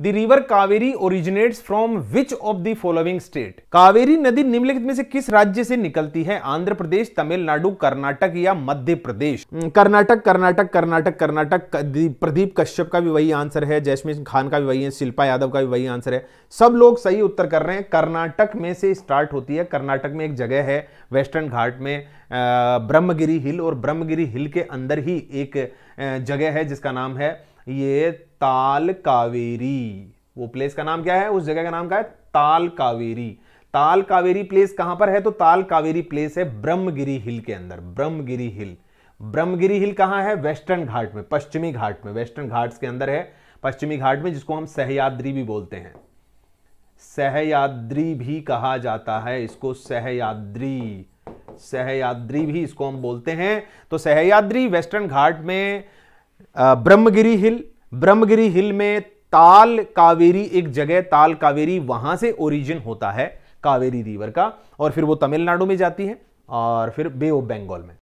the river Kaveri originates from which of the following state Kaveri नदी निम्नलिखित में से किस राज्य से निकलती है आंध्र प्रदेश तमिलनाडु कर्नाटक या मध्य प्रदेश हम्म, कर्नाटक कर्नाटक कर्नाटक कर्नाटक प्रदीप कश्यप का भी वही आंसर है जैसमिन खान का भी वही है शिल्पा यादव का भी वही आंसर है सब लोग सही उत्तर कर रहे हैं कर्नाटक में से स्टार्ट होती है कर्नाटक में एक जगह है वेस्टर्न घाट में ब्रह्मगिरी हिल और ब्रह्मगिरी हिल के अंदर ही एक जगह है जिसका नाम है ये ताल कावेरी वो प्लेस का नाम क्या है उस जगह का नाम क्या है ताल कावेरी ताल कावेरी प्लेस कहां पर है तो ताल कावेरी प्लेस है ब्रह्मगिरी हिल के अंदर ब्रह्मगिरी हिल ब्रह्मगिरी हिल कहां है वेस्टर्न घाट में पश्चिमी घाट में वेस्टर्न घाट के अंदर है पश्चिमी घाट में जिसको हम सहयाद्री भी बोलते हैं सहयाद्री भी कहा जाता है इसको सहयाद्री सहयाद्री भी इसको हम बोलते हैं तो सहयाद्री वेस्टर्न घाट में ब्रह्मगिरी हिल ब्रह्मगिरी हिल में ताल कावेरी एक जगह ताल कावेरी वहां से ओरिजिन होता है कावेरी रिवर का और फिर वो तमिलनाडु में जाती है और फिर बे ऑफ बंगाल में